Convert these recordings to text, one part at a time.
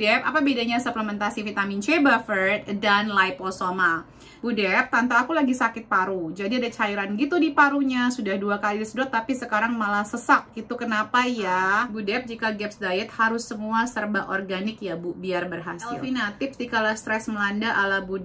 Budep, apa bedanya suplementasi vitamin C buffer dan liposoma? Bu tante aku lagi sakit paru, jadi ada cairan gitu di parunya, sudah dua kali disedot tapi sekarang malah sesak, itu kenapa ya? Bu jika GAPS diet harus semua serba organik ya Bu, biar berhasil. Elvina, tips dikala stres melanda ala Bu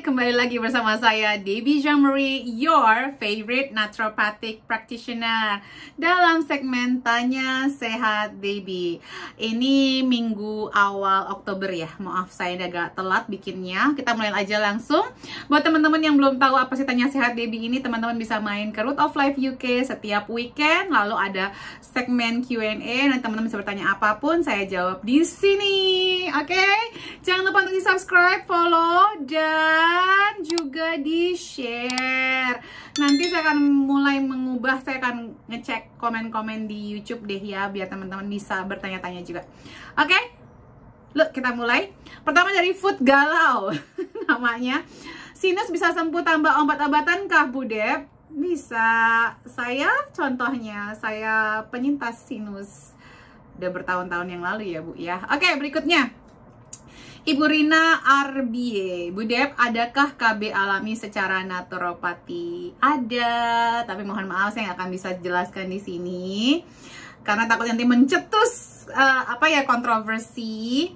kembali lagi bersama saya Debbie Jamri, your favorite naturopathic practitioner dalam segmen Tanya Sehat Debbie. Ini minggu awal Oktober ya, maaf saya agak telat bikinnya. Kita mulai aja langsung. Buat teman-teman yang belum tahu apa sih Tanya Sehat Debbie ini, teman-teman bisa main ke Root of Life UK setiap weekend. Lalu ada segmen Q&A dan teman-teman bisa bertanya apapun, saya jawab di sini. Oke, okay? jangan lupa untuk di subscribe, follow, dan dan juga di share nanti saya akan mulai mengubah saya akan ngecek komen-komen di YouTube deh ya biar teman-teman bisa bertanya-tanya juga oke okay? Look, kita mulai. Pertama dari Food Galau namanya. Sinus bisa sembuh tambah obat-obatan kah, budep Bisa. Saya contohnya, saya penyintas sinus udah bertahun-tahun yang lalu ya, Bu ya. Oke, berikutnya. Ibu Rina Arbie, Bu Dep, adakah KB alami secara naturopati? Ada, tapi mohon maaf saya nggak akan bisa jelaskan di sini karena takut nanti mencetus uh, apa ya kontroversi.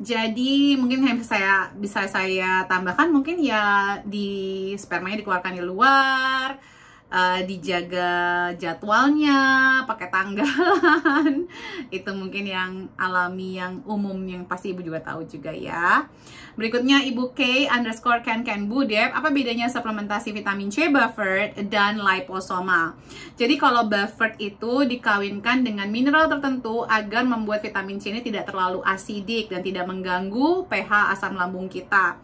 Jadi mungkin yang saya bisa saya tambahkan mungkin ya di spermanya dikeluarkan di luar, Eh, dijaga jadwalnya, pakai tanggalan. Itu mungkin yang alami, yang umum, yang pasti ibu juga tahu juga ya. Berikutnya ibu K underscore Ken Ken Budep. Apa bedanya suplementasi vitamin C buffered dan liposoma? Jadi kalau buffered itu dikawinkan dengan mineral tertentu agar membuat vitamin C ini tidak terlalu asidik dan tidak mengganggu pH asam lambung kita.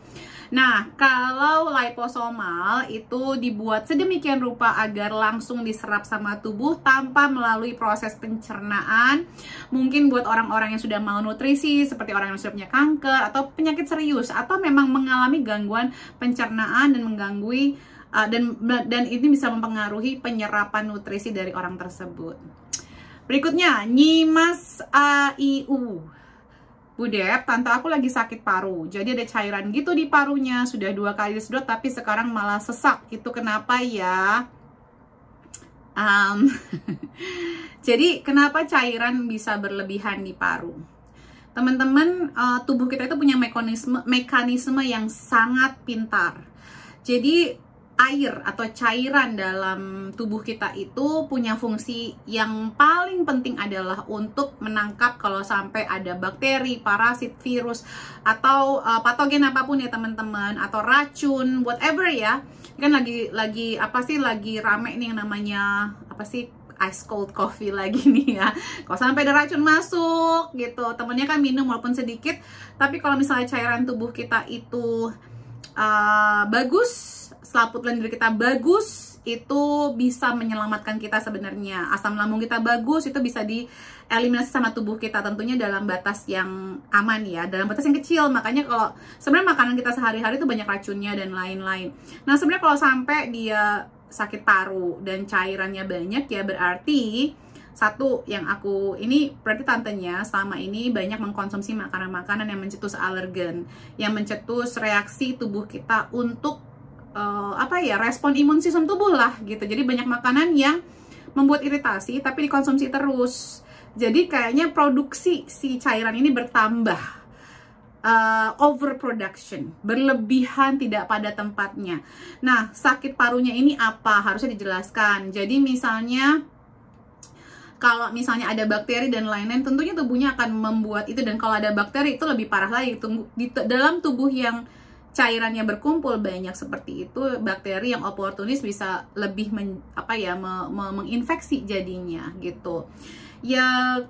Nah, kalau liposomal itu dibuat sedemikian rupa agar langsung diserap sama tubuh tanpa melalui proses pencernaan. Mungkin buat orang-orang yang sudah malnutrisi seperti orang yang sudah punya kanker atau penyakit serius atau memang mengalami gangguan pencernaan dan mengganggu uh, dan dan ini bisa mempengaruhi penyerapan nutrisi dari orang tersebut. Berikutnya, nyimas AIU. Bu tante aku lagi sakit paru. Jadi ada cairan gitu di parunya. Sudah dua kali disedot tapi sekarang malah sesak. Itu kenapa ya? Um, jadi kenapa cairan bisa berlebihan di paru? Teman-teman, uh, tubuh kita itu punya mekanisme mekanisme yang sangat pintar. Jadi air atau cairan dalam tubuh kita itu punya fungsi yang paling penting adalah untuk menangkap kalau sampai ada bakteri, parasit, virus atau uh, patogen apapun ya teman-teman atau racun whatever ya. Kan lagi lagi apa sih lagi rame nih yang namanya apa sih ice cold coffee lagi nih ya kalau sampai ada racun masuk gitu temennya kan minum walaupun sedikit tapi kalau misalnya cairan tubuh kita itu uh, bagus selaput lendir kita bagus itu bisa menyelamatkan kita sebenarnya asam lambung kita bagus itu bisa dieliminasi sama tubuh kita tentunya dalam batas yang aman ya dalam batas yang kecil makanya kalau sebenarnya makanan kita sehari-hari itu banyak racunnya dan lain-lain nah sebenarnya kalau sampai dia sakit paru dan cairannya banyak ya berarti satu yang aku ini berarti tantenya selama ini banyak mengkonsumsi makanan-makanan yang mencetus alergen yang mencetus reaksi tubuh kita untuk uh, apa ya respon imun sistem tubuh lah gitu jadi banyak makanan yang membuat iritasi tapi dikonsumsi terus jadi kayaknya produksi si cairan ini bertambah uh, overproduction, berlebihan tidak pada tempatnya. Nah, sakit parunya ini apa? Harusnya dijelaskan. Jadi misalnya kalau misalnya ada bakteri dan lain-lain, tentunya tubuhnya akan membuat itu dan kalau ada bakteri itu lebih parah lagi. Tunggu, di dalam tubuh yang cairannya berkumpul banyak seperti itu bakteri yang oportunis bisa lebih men, apa ya me, me, menginfeksi jadinya gitu ya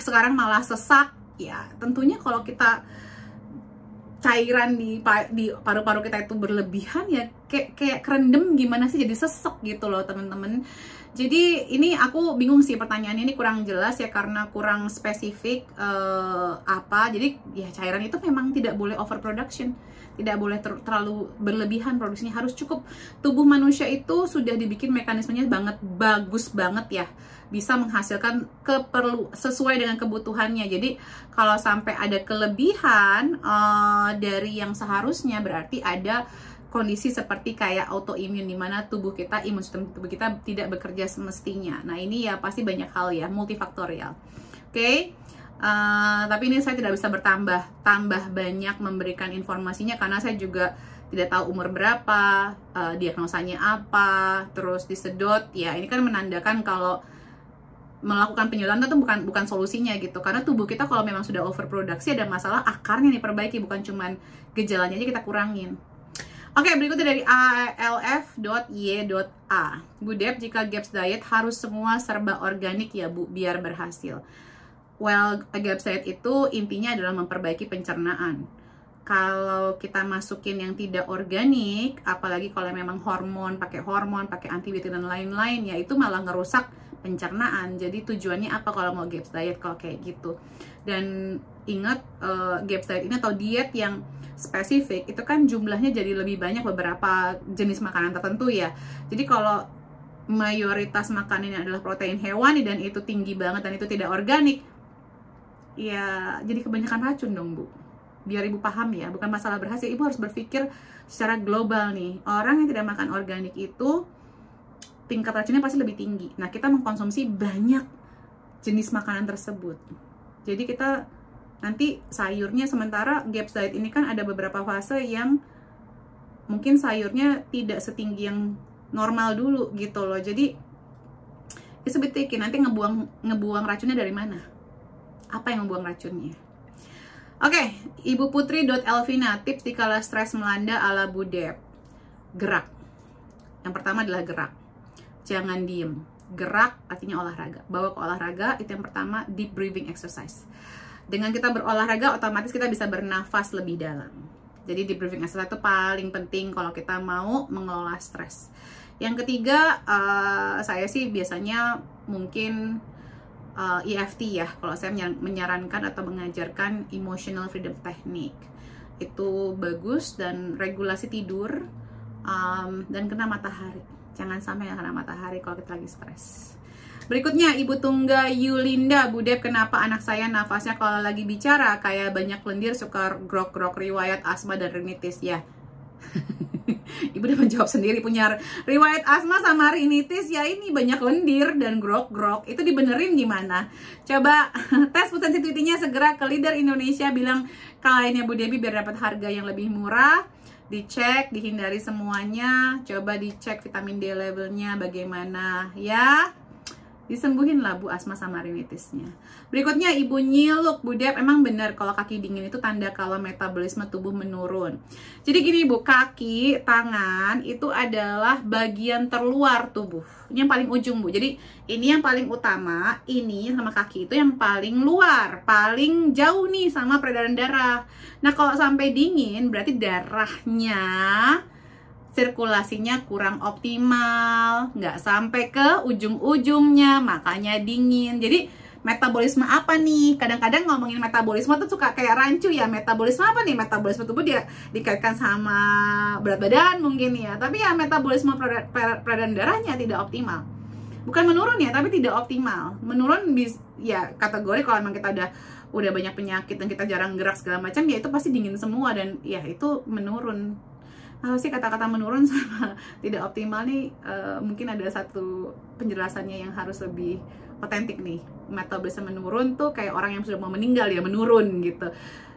sekarang malah sesak ya tentunya kalau kita cairan di di paru-paru kita itu berlebihan ya kayak kayak kerendem gimana sih jadi sesek gitu loh temen-temen jadi ini aku bingung sih pertanyaannya ini kurang jelas ya karena kurang spesifik uh, apa jadi ya cairan itu memang tidak boleh overproduction tidak boleh ter terlalu berlebihan produksinya harus cukup tubuh manusia itu sudah dibikin mekanismenya banget bagus banget ya bisa menghasilkan keperlu sesuai dengan kebutuhannya jadi kalau sampai ada kelebihan uh, dari yang seharusnya berarti ada kondisi seperti kayak autoimun di mana tubuh kita imun sistem tubuh kita tidak bekerja semestinya. Nah ini ya pasti banyak hal ya multifaktorial. Oke. Okay? Uh, eh, tapi ini saya tidak bisa bertambah tambah banyak memberikan informasinya karena saya juga tidak tahu umur berapa, uh, diagnosanya apa, terus disedot. Ya, ini kan menandakan kalau melakukan penyedotan itu bukan bukan solusinya gitu. Karena tubuh kita kalau memang sudah overproduksi ada masalah akarnya diperbaiki bukan cuman gejalanya aja kita kurangin. Oke, okay, berikutnya dari alf.y.a. Dep jika GAPS diet harus semua serba organik ya Bu, biar berhasil. Well, GAPS diet itu intinya adalah memperbaiki pencernaan. Kalau kita masukin yang tidak organik, apalagi kalau memang hormon, pakai hormon, pakai antibiotik dan lain-lain, ya itu malah ngerusak pencernaan. Jadi tujuannya apa kalau mau GAPS diet kalau kayak gitu. Dan ingat uh, gap diet ini atau diet yang spesifik itu kan jumlahnya jadi lebih banyak beberapa jenis makanan tertentu ya. Jadi kalau mayoritas makanan adalah protein hewani dan itu tinggi banget dan itu tidak organik, ya jadi kebanyakan racun dong bu. Biar ibu paham ya, bukan masalah berhasil. Ibu harus berpikir secara global nih. Orang yang tidak makan organik itu tingkat racunnya pasti lebih tinggi. Nah kita mengkonsumsi banyak jenis makanan tersebut. Jadi kita nanti sayurnya sementara gaps diet ini kan ada beberapa fase yang mungkin sayurnya tidak setinggi yang normal dulu gitu loh jadi itu betikin nanti ngebuang ngebuang racunnya dari mana apa yang ngebuang racunnya oke okay, ibu elvina tips dikala stres melanda ala budep gerak yang pertama adalah gerak jangan diem gerak artinya olahraga bawa ke olahraga itu yang pertama deep breathing exercise dengan kita berolahraga otomatis kita bisa bernafas lebih dalam. Jadi di breathing exercise itu paling penting kalau kita mau mengelola stres. Yang ketiga, uh, saya sih biasanya mungkin uh, eh, EFT ya, kalau saya menyarankan atau mengajarkan emotional freedom technique. Itu bagus dan regulasi tidur um, dan kena matahari. Jangan sampai kena matahari kalau kita lagi stres. Berikutnya, Ibu Tungga Yulinda Budep, kenapa anak saya nafasnya kalau lagi bicara kayak banyak lendir suka grok-grok riwayat asma dan rinitis ya. Ibu udah menjawab sendiri punya riwayat asma sama rinitis ya ini banyak lendir dan grok-grok itu dibenerin gimana? Coba tes sensitivitinya segera ke leader Indonesia bilang kliennya Bu Debi biar dapat harga yang lebih murah dicek dihindari semuanya coba dicek vitamin D levelnya bagaimana ya disembuhin lah Bu asma sama rinitisnya. Berikutnya Ibu Nyiluk, Bu Dep, emang benar kalau kaki dingin itu tanda kalau metabolisme tubuh menurun. Jadi gini Bu, kaki, tangan itu adalah bagian terluar tubuh. Ini yang paling ujung Bu. Jadi ini yang paling utama, ini sama kaki itu yang paling luar, paling jauh nih sama peredaran darah. Nah, kalau sampai dingin berarti darahnya sirkulasinya kurang optimal, nggak sampai ke ujung-ujungnya, makanya dingin. Jadi metabolisme apa nih? Kadang-kadang ngomongin metabolisme tuh suka kayak rancu ya. Metabolisme apa nih? Metabolisme tubuh dia dikaitkan sama berat badan mungkin ya. Tapi ya metabolisme peredaran darahnya tidak optimal. Bukan menurun ya, tapi tidak optimal. Menurun bis, ya kategori kalau memang kita udah udah banyak penyakit dan kita jarang gerak segala macam, ya itu pasti dingin semua dan ya itu menurun apa sih kata-kata menurun sama tidak optimal nih uh, mungkin ada satu penjelasannya yang harus lebih otentik nih metabolisme menurun tuh kayak orang yang sudah mau meninggal ya menurun gitu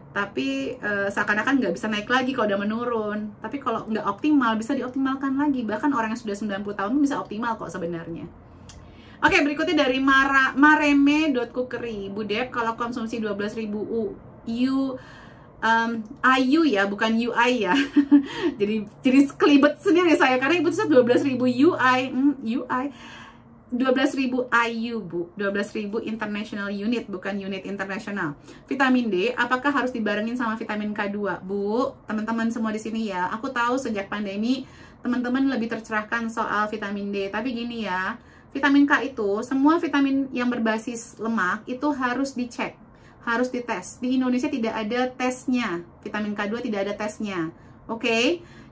tapi e, seakan-akan nggak bisa naik lagi kalau udah menurun tapi kalau nggak optimal bisa dioptimalkan lagi bahkan orang yang sudah 90 tahun bisa optimal kok sebenarnya Oke, berikutnya dari Mara, mareme.cookery. Bu Deb, kalau konsumsi 12.000 U, um, IU ya, bukan UI ya. jadi jadi kelibet sendiri saya karena ibu 12 12.000 UI, hmm, UI. 12.000 IU Bu, 12.000 international unit bukan unit internasional. Vitamin D apakah harus dibarengin sama vitamin K2? Bu, teman-teman semua di sini ya. Aku tahu sejak pandemi teman-teman lebih tercerahkan soal vitamin D, tapi gini ya. Vitamin K itu semua vitamin yang berbasis lemak itu harus dicek harus dites. Di Indonesia tidak ada tesnya. Vitamin K2 tidak ada tesnya. Oke, okay?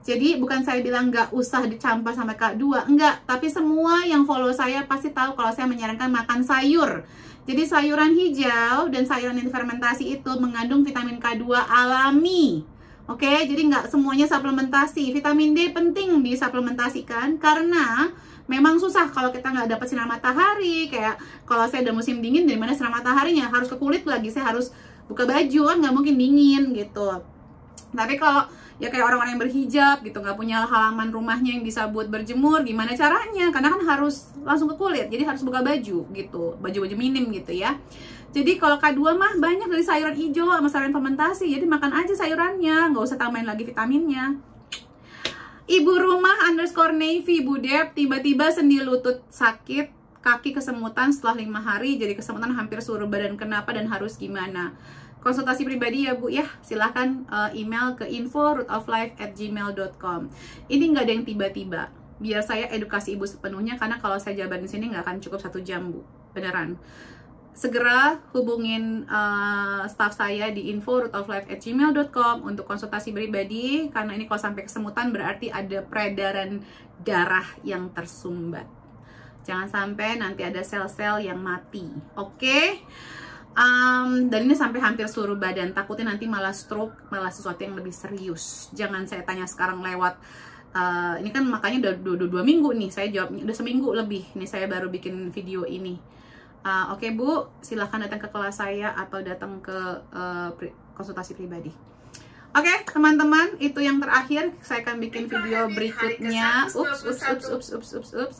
jadi bukan saya bilang nggak usah dicampur sama K2, enggak. Tapi semua yang follow saya pasti tahu kalau saya menyarankan makan sayur. Jadi sayuran hijau dan sayuran yang fermentasi itu mengandung vitamin K2 alami. Oke, okay? jadi nggak semuanya suplementasi. Vitamin D penting disuplementasikan karena memang susah kalau kita nggak dapat sinar matahari kayak kalau saya udah musim dingin dari mana sinar mataharinya harus ke kulit lagi saya harus buka baju kan nggak mungkin dingin gitu tapi kalau ya kayak orang-orang yang berhijab gitu nggak punya halaman rumahnya yang bisa buat berjemur gimana caranya karena kan harus langsung ke kulit jadi harus buka baju gitu baju-baju minim gitu ya jadi kalau K2 mah banyak dari sayuran hijau sama sayuran fermentasi jadi makan aja sayurannya nggak usah tambahin lagi vitaminnya Ibu rumah underscore Navy, Bu Dep, tiba-tiba sendi lutut sakit, kaki kesemutan setelah lima hari, jadi kesemutan hampir seluruh badan kenapa dan harus gimana? Konsultasi pribadi ya Bu ya, silahkan uh, eh, email ke info at gmail.com Ini nggak ada yang tiba-tiba, biar saya edukasi ibu sepenuhnya karena kalau saya jabat di sini nggak akan cukup satu jam Bu, beneran segera hubungin uh, staff saya di info gmail.com untuk konsultasi pribadi karena ini kalau sampai kesemutan berarti ada peredaran darah yang tersumbat. Jangan sampai nanti ada sel-sel yang mati. Oke? Okay? Um, dan ini sampai hampir seluruh badan. Takutnya nanti malah stroke, malah sesuatu yang lebih serius. Jangan saya tanya sekarang lewat Uh, ini kan makanya udah dua, dua minggu nih saya jawabnya udah seminggu lebih nih saya baru bikin video ini uh, oke okay, Bu silahkan datang ke kelas saya atau datang ke uh, konsultasi pribadi Oke, okay, teman-teman, itu yang terakhir. Saya akan bikin video berikutnya. Ups, ups, ups, ups, ups, ups, ups.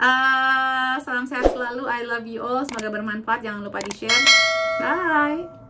Uh, salam sehat selalu. I love you all. Semoga bermanfaat. Jangan lupa di-share. Bye.